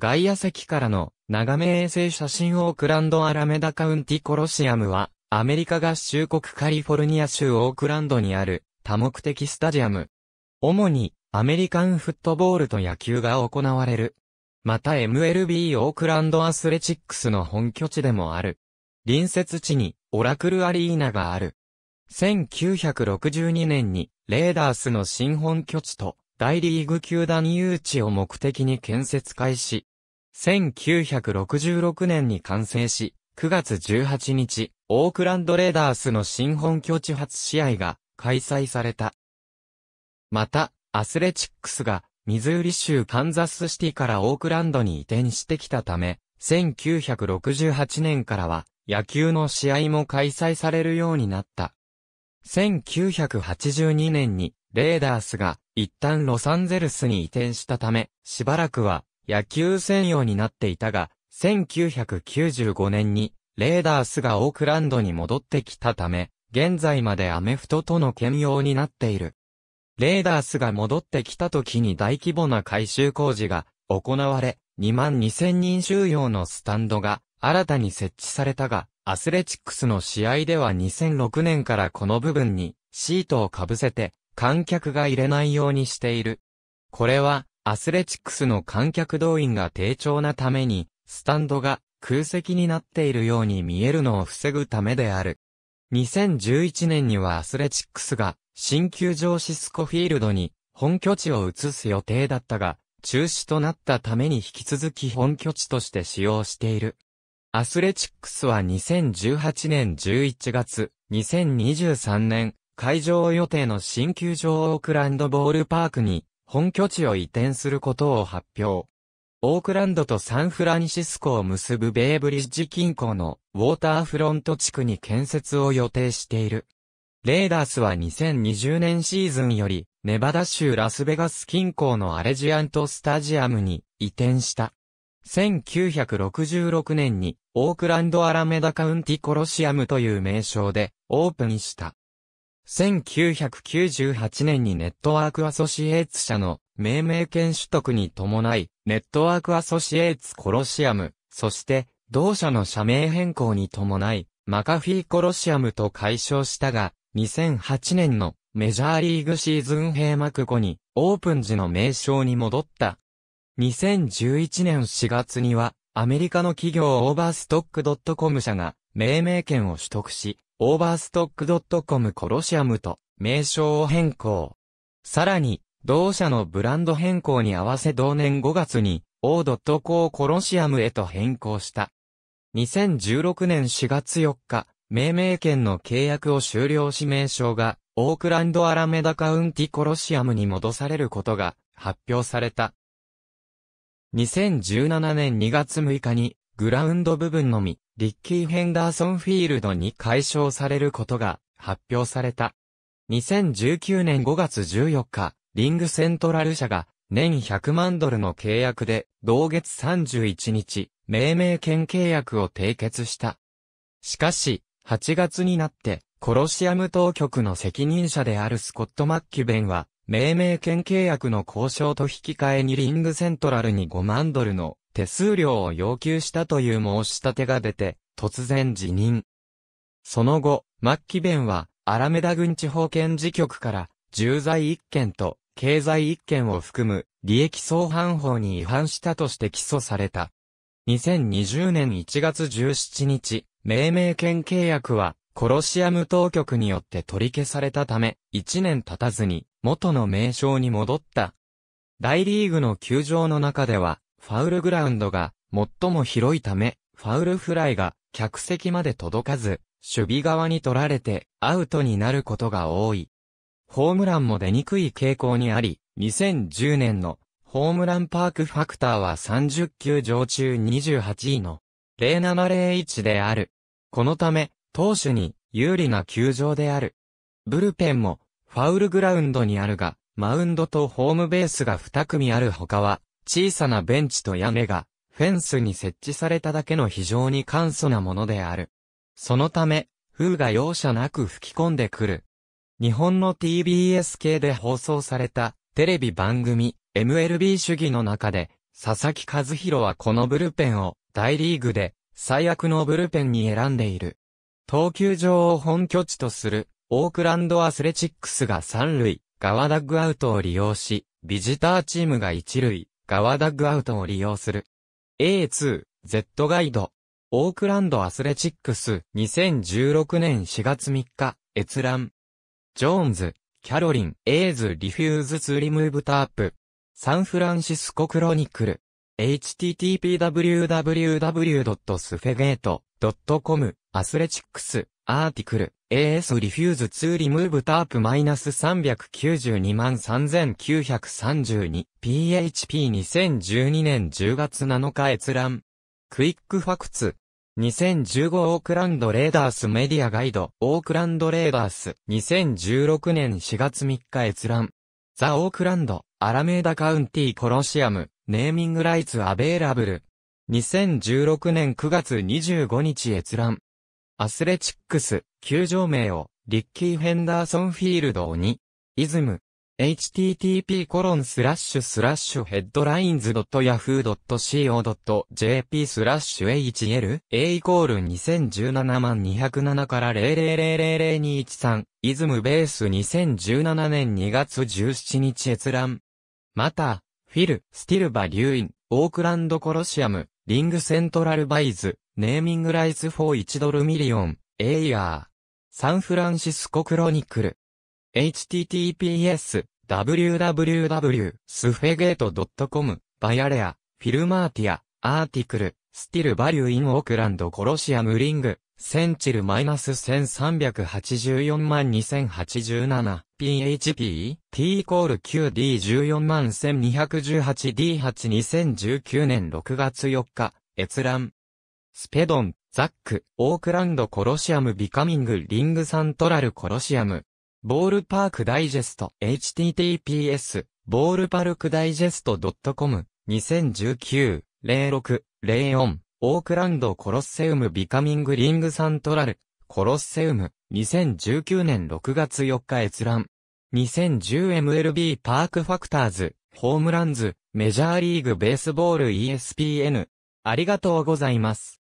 外野席からの眺め衛星写真オークランドアラメダカウンティコロシアムは、アメリカ合衆国カリフォルニア州オークランドにある多目的スタジアム。主にアメリカンフットボールと野球が行われる。また MLB オークランドアスレチックスの本拠地でもある。隣接地にオラクルアリーナがある。1962年にレーダースの新本拠地と大リーグ球団誘致を目的に建設開始。1966年に完成し、9月18日、オークランドレーダースの新本拠地初試合が開催された。また、アスレチックスがミズーリ州カンザスシティからオークランドに移転してきたため、1968年からは野球の試合も開催されるようになった。1982年にレーダースが一旦ロサンゼルスに移転したため、しばらくは野球専用になっていたが、1995年にレーダースがオークランドに戻ってきたため、現在までアメフトとの兼用になっている。レーダースが戻ってきた時に大規模な改修工事が行われ、2万2000人収容のスタンドが新たに設置されたが、アスレチックスの試合では2006年からこの部分にシートをかぶせて観客が入れないようにしている。これはアスレチックスの観客動員が低調なために、スタンドが空席になっているように見えるのを防ぐためである。2011年にはアスレチックスが新球場シスコフィールドに本拠地を移す予定だったが、中止となったために引き続き本拠地として使用している。アスレチックスは2018年11月、2023年、会場予定の新球場オークランドボールパークに本拠地を移転することを発表。オークランドとサンフランシスコを結ぶベイブリッジ近郊のウォーターフロント地区に建設を予定している。レーダースは2020年シーズンより、ネバダ州ラスベガス近郊のアレジアントスタジアムに移転した。1966年にオークランドアラメダカウンティコロシアムという名称でオープンした。1998年にネットワークアソシエーツ社の命名権取得に伴い、ネットワークアソシエーツコロシアム、そして同社の社名変更に伴い、マカフィーコロシアムと解消したが、2008年のメジャーリーグシーズン閉幕後にオープン時の名称に戻った。2011年4月にはアメリカの企業オーバーストック .com 社が命名権を取得し、オーバーストック .com コロシアムと名称を変更。さらに、同社のブランド変更に合わせ同年5月に、オードットコーコロシアムへと変更した。2016年4月4日、命名権の契約を終了し名称が、オークランドアラメダカウンティコロシアムに戻されることが発表された。2017年2月6日に、グラウンド部分のみ、リッキー・ヘンダーソンフィールドに解消されることが発表された。2019年5月14日、リングセントラル社が年100万ドルの契約で同月31日、命名権契約を締結した。しかし、8月になって、コロシアム当局の責任者であるスコット・マッキュベンは、命名権契約の交渉と引き換えにリングセントラルに5万ドルの手数料を要求したという申し立てが出て、突然辞任。その後、末期弁は、アラメダ軍地方検事局から、重罪1件と、経済1件を含む、利益相反法に違反したとして起訴された。2020年1月17日、命名権契約は、コロシアム当局によって取り消されたため、1年経たずに、元の名称に戻った。大リーグの球場の中では、ファウルグラウンドが最も広いため、ファウルフライが客席まで届かず、守備側に取られてアウトになることが多い。ホームランも出にくい傾向にあり、2010年のホームランパークファクターは30球上中28位の0701である。このため、投手に有利な球場である。ブルペンもファウルグラウンドにあるが、マウンドとホームベースが2組ある他は、小さなベンチと屋根が、フェンスに設置されただけの非常に簡素なものである。そのため、風が容赦なく吹き込んでくる。日本の TBS 系で放送されたテレビ番組 MLB 主義の中で佐々木和弘はこのブルペンを大リーグで最悪のブルペンに選んでいる。投球場を本拠地とするオークランドアスレチックスが3塁、側ダッグアウトを利用し、ビジターチームが1塁、ガワダッグアウトを利用する。A2、Z ガイド。オークランドアスレチックス、2016年4月3日、閲覧。ジョーンズ、キャロリン、エイズ、リフューズツー・リムーブタープ。サンフランシスコクロニクル。http://www.sfegate.com アスレチックスアーティクル AS Refuse to Remove Tarp-3923932 PHP 2012年10月7日閲覧クイックファクツ2015オークランドレーダースメディアガイドオークランドレーダース2016年4月3日閲覧ザ・オークランドアラメーダカウンティコロシアムネーミングライツアベーラブル2016年9月25日閲覧アスレチックス、球場名を、リッキー・ヘンダーソンフィールドに、イズム、http コロンスラッシュスラッシュヘッドラインズ .yahoo.co.jp スラッシュ HLA イコール2017万207から0000213イズムベース2017年2月17日閲覧。また、フィル、スティルバ・リューイン、オークランドコロシアム、リングセントラルバイズ、ネーミングライツ4 1ドルミリオン、エイヤー。サンフランシスコクロニクル。https, www, スフェゲート .com、バイアレア、フィルマーティア、アーティクル、スティルバリューインオークランドコロシアムリング、センチルマイナス1384万2087 PHP T イコール QD14 万 1218D8 2019年6月4日閲覧スペドン、ザック、オークランドコロシアムビカミングリングサントラルコロシアム。ボールパークダイジェスト https ボールパルクダイジェスト .com 2019-06-04オークランドコロッセウムビカミングリングサントラルコロッセウム2019年6月4日閲覧 2010MLB パークファクターズホームランズメジャーリーグベースボール ESPN ありがとうございます。